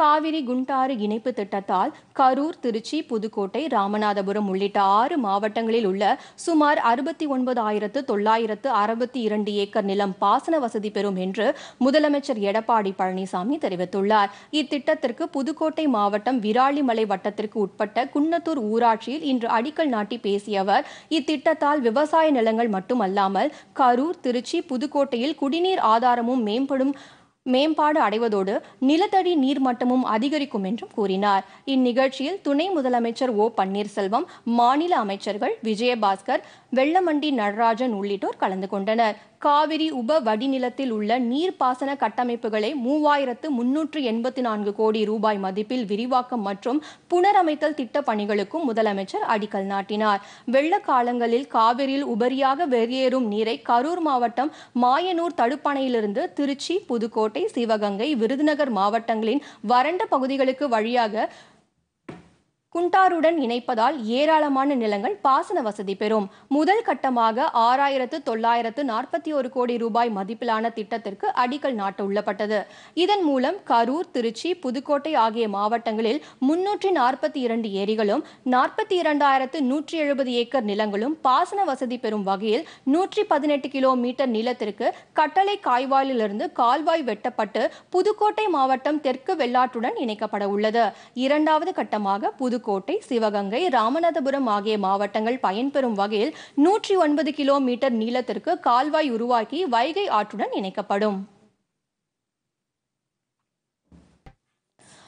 காவிரி குண்டாறு இணைப்பு திட்டத்தால் கரூர் திருச்சி புதுக்கோட்டை ராமநாதபுரம் உள்ளிட்ட ஆறு மாவட்டங்களில் உள்ள சுமார் அறுபத்தி ஒன்பது ஆயிரத்து தொள்ளாயிரத்து அறுபத்தி இரண்டு ஏக்கர் நிலம் பாசன வசதி பெறும் என்று முதலமைச்சர் எடப்பாடி பழனிசாமி தெரிவித்துள்ளார் இத்திட்டத்திற்கு புதுக்கோட்டை மாவட்டம் விராலிமலை வட்டத்திற்கு உட்பட்ட குன்னத்தூர் ஊராட்சியில் இன்று அடிக்கல் நாட்டி பேசிய அவர் இத்திட்டத்தால் விவசாய நிலங்கள் மட்டுமல்லாமல் கரூர் திருச்சி புதுக்கோட்டையில் குடிநீர் ஆதாரமும் மேம்படும் மேம்பாடு அடைவதோடு நிலத்தடி நீர்மட்டமும் அதிகரிக்கும் என்றும் கூறினார் இந்நிகழ்ச்சியில் துணை முதலமைச்சர் ஓ பன்னீர்செல்வம் மாநில அமைச்சர்கள் விஜயபாஸ்கர் வெள்ளமண்டி நடராஜன் உள்ளிட்டோர் கலந்து கொண்டனர் காவிரி உப வடிநிலத்தில் உள்ள நீர்ப்பாசன கட்டமைப்புகளை மூவாயிரத்து முன்னூற்று எண்பத்தி நான்கு கோடி ரூபாய் மதிப்பில் விரிவாக்கம் மற்றும் புனரமைத்தல் திட்ட பணிகளுக்கும் முதலமைச்சர் அடிக்கல் நாட்டினார் வெள்ள காலங்களில் காவிரியில் உபரியாக வெளியேறும் நீரை கரூர் மாவட்டம் மாயனூர் தடுப்பணையிலிருந்து திருச்சி புதுக்கோட்டை சிவகங்கை விருதுநகர் மாவட்டங்களின் வறண்ட பகுதிகளுக்கு வழியாக குண்டாருடன் இணைப்பதால் ஏராளமான நிலங்கள் பாசன வசதி பெறும் முதல் கட்டமாக ஆறாயிரத்து தொள்ளாயிரத்து நாற்பத்தி ஒரு கோடி ரூபாய் மதிப்பிலான திட்டத்திற்கு அடிக்கல் நாட்ட உள்ளப்பட்டது இதன் மூலம் கரூர் திருச்சி புதுக்கோட்டை ஆகிய மாவட்டங்களில் முன்னூற்றி நாற்பத்தி இரண்டு ஏரிகளும் நாற்பத்தி இரண்டாயிரத்து நூற்றி எழுபது ஏக்கர் நிலங்களும் பாசன வசதி பெறும் வகையில் நூற்றி பதினெட்டு கிலோமீட்டர் நிலத்திற்கு கட்டளை காய்வாயிலிருந்து கால்வாய் வெட்டப்பட்டு புதுக்கோட்டை மாவட்டம் தெற்கு வெள்ளாற்றுடன் இணைக்கப்பட உள்ளது இரண்டாவது கட்டமாக புதுக்கோட்டை புதுக்கோட்டை சிவகங்கை ராமநாதபுரம் ஆகிய மாவட்டங்கள் பயன்பெறும் வகையில் நூற்றி ஒன்பது கிலோமீட்டர் நீளத்திற்கு கால்வாய் உருவாக்கி வைகை ஆற்றுடன் இணைக்கப்படும்